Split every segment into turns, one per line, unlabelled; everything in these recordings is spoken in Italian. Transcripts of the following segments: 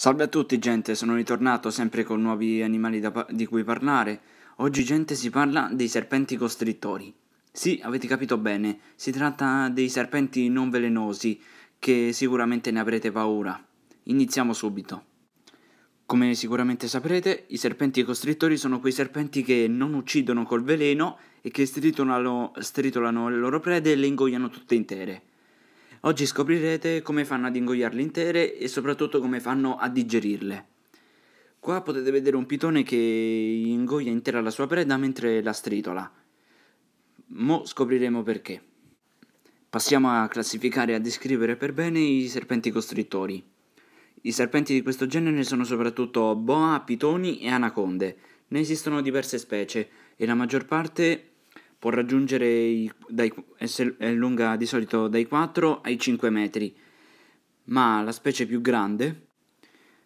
Salve a tutti gente, sono ritornato sempre con nuovi animali di cui parlare. Oggi gente si parla dei serpenti costrittori. Sì, avete capito bene, si tratta dei serpenti non velenosi che sicuramente ne avrete paura. Iniziamo subito. Come sicuramente saprete, i serpenti costrittori sono quei serpenti che non uccidono col veleno e che stritolano, stritolano le loro prede e le ingoiano tutte intere. Oggi scoprirete come fanno ad ingoiarle intere e soprattutto come fanno a digerirle. Qua potete vedere un pitone che ingoia intera la sua preda mentre la stritola. Mo scopriremo perché. Passiamo a classificare e a descrivere per bene i serpenti costrittori. I serpenti di questo genere sono soprattutto boa, pitoni e anaconde. Ne esistono diverse specie e la maggior parte può raggiungere i, dai, è lunga di solito dai 4 ai 5 metri, ma la specie più grande,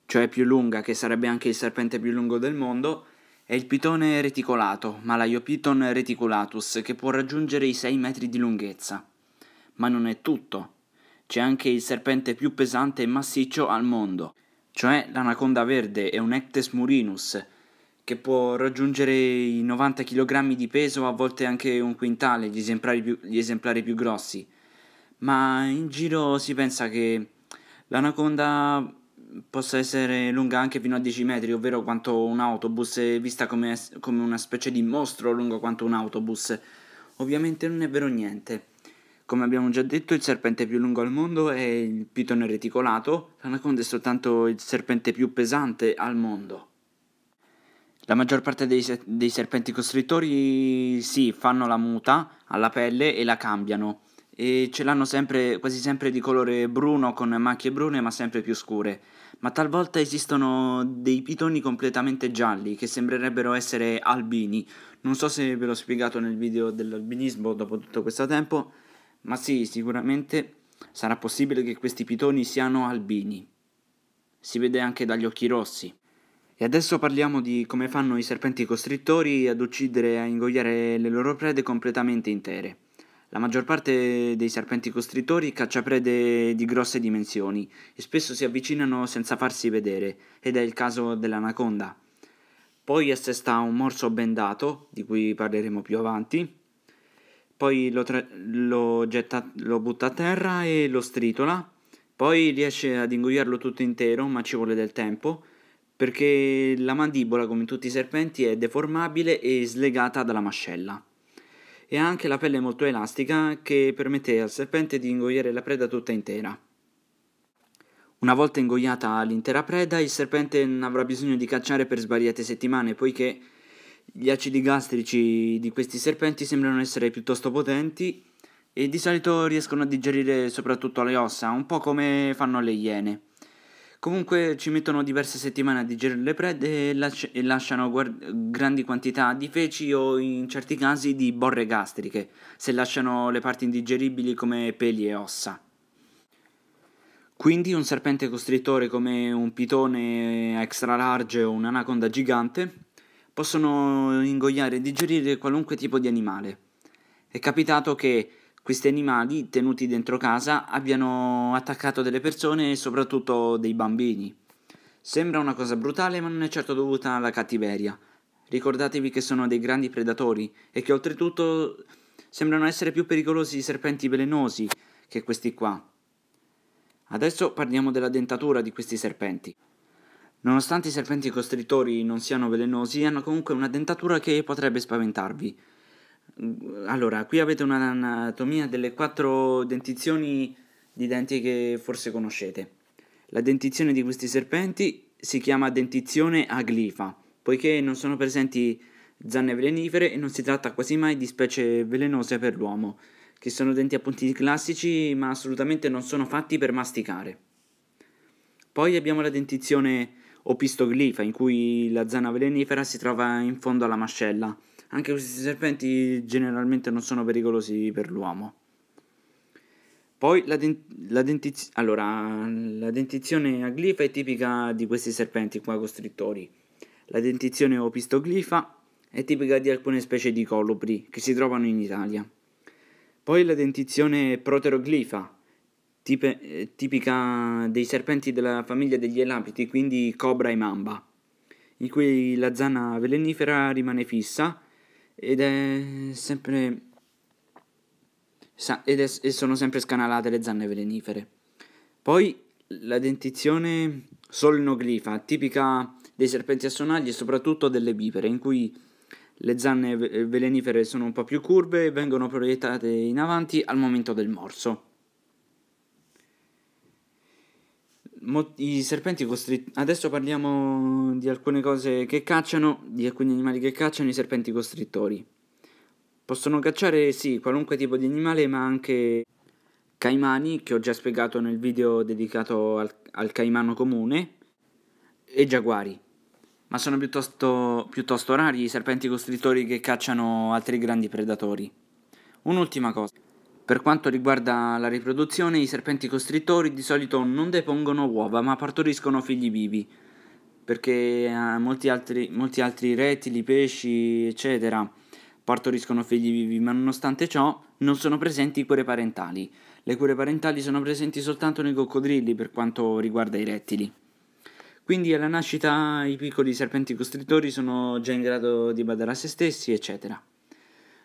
cioè più lunga, che sarebbe anche il serpente più lungo del mondo, è il pitone reticolato, Malaiopiton reticulatus, che può raggiungere i 6 metri di lunghezza. Ma non è tutto. C'è anche il serpente più pesante e massiccio al mondo, cioè l'anaconda verde e un Ectes murinus, che può raggiungere i 90 kg di peso, a volte anche un quintale, gli esemplari più, gli esemplari più grossi. Ma in giro si pensa che l'anaconda possa essere lunga anche fino a 10 metri, ovvero quanto un autobus, e eh, vista come, come, una specie di mostro lungo quanto un autobus. Ovviamente non è vero niente. Come abbiamo già detto, il serpente più lungo al mondo è il pitone reticolato, l'anaconda è soltanto il serpente più pesante al mondo. La maggior parte dei, dei serpenti costrittori sì, fanno la muta alla pelle e la cambiano e ce l'hanno sempre, quasi sempre di colore bruno con macchie brune ma sempre più scure. Ma talvolta esistono dei pitoni completamente gialli che sembrerebbero essere albini. Non so se ve l'ho spiegato nel video dell'albinismo dopo tutto questo tempo, ma sì, sicuramente sarà possibile che questi pitoni siano albini. Si vede anche dagli occhi rossi. E adesso parliamo di come fanno i serpenti costrittori ad uccidere e a ingoiare le loro prede completamente intere. La maggior parte dei serpenti costrittori caccia prede di grosse dimensioni e spesso si avvicinano senza farsi vedere, ed è il caso dell'anaconda. Poi assesta un morso bendato, di cui parleremo più avanti, poi lo, tra- lo, getta- lo butta a terra e lo stritola, poi riesce ad ingoiarlo tutto intero, ma ci vuole del tempo, perché la mandibola, come tutti i serpenti, è deformabile e slegata dalla mascella. E ha anche la pelle molto elastica che permette al serpente di ingoiare la preda tutta intera. Una volta ingoiata l'intera preda, il serpente non avrà bisogno di cacciare per svariate settimane, poiché gli acidi gastrici di questi serpenti sembrano essere piuttosto potenti e di solito riescono a digerire soprattutto le ossa, un po' come fanno le iene. Comunque ci mettono diverse settimane a digerire le prede e, lasci- e lasciano guard- grandi quantità di feci o in certi casi di borre gastriche, se lasciano le parti indigeribili come peli e ossa. Quindi un serpente costrittore come un pitone extra large o un'anaconda gigante possono ingoiare e digerire qualunque tipo di animale. È capitato che questi animali tenuti dentro casa abbiano attaccato delle persone e soprattutto dei bambini. Sembra una cosa brutale ma non è certo dovuta alla cattiveria. Ricordatevi che sono dei grandi predatori e che oltretutto sembrano essere più pericolosi i serpenti velenosi che questi qua. Adesso parliamo della dentatura di questi serpenti. Nonostante i serpenti costrittori non siano velenosi, hanno comunque una dentatura che potrebbe spaventarvi. Allora, qui avete un'anatomia delle quattro dentizioni di denti che forse conoscete. La dentizione di questi serpenti si chiama dentizione aglifa, poiché non sono presenti zanne velenifere e non si tratta quasi mai di specie velenose per l'uomo, che sono denti appunti classici ma assolutamente non sono fatti per masticare. Poi abbiamo la dentizione opistoglifa, in cui la zanna velenifera si trova in fondo alla mascella anche questi serpenti generalmente non sono pericolosi per l'uomo. Poi la, den la, dentiz allora, la dentizione a glifa è tipica di questi serpenti qua costrittori. La dentizione opistoglifa è tipica di alcune specie di colubri che si trovano in Italia. Poi la dentizione proteroglifa, tipe, tipica dei serpenti della famiglia degli elapiti, quindi cobra e mamba, in cui la zanna velenifera rimane fissa ed è sempre ed è, e sono sempre scanalate le zanne velenifere. Poi la dentizione solnoglifa, tipica dei serpenti a sonagli e soprattutto delle bipere, in cui le zanne velenifere sono un po' più curve e vengono proiettate in avanti al momento del morso. mo- i serpenti costrittori. Adesso parliamo di alcune cose che cacciano, di alcuni animali che cacciano, i serpenti costrittori. Possono cacciare sì qualunque tipo di animale, ma anche caimani, che ho già spiegato nel video dedicato al, al caimano comune, e giaguari. Ma sono piuttosto, piuttosto rari i serpenti costrittori che cacciano altri grandi predatori. Un'ultima cosa. Per quanto riguarda la riproduzione, i serpenti costrittori di solito non depongono uova, ma partoriscono figli vivi, perché eh, molti, altri, molti altri rettili, pesci, eccetera, partoriscono figli vivi, ma nonostante ciò non sono presenti cure parentali. Le cure parentali sono presenti soltanto nei coccodrilli per quanto riguarda i rettili. Quindi alla nascita i piccoli serpenti costrittori sono già in grado di badare a se stessi, eccetera.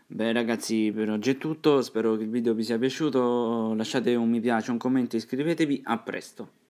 Beh ragazzi per oggi è tutto, spero che il video vi sia piaciuto, lasciate un mi piace, un commento, iscrivetevi, a presto!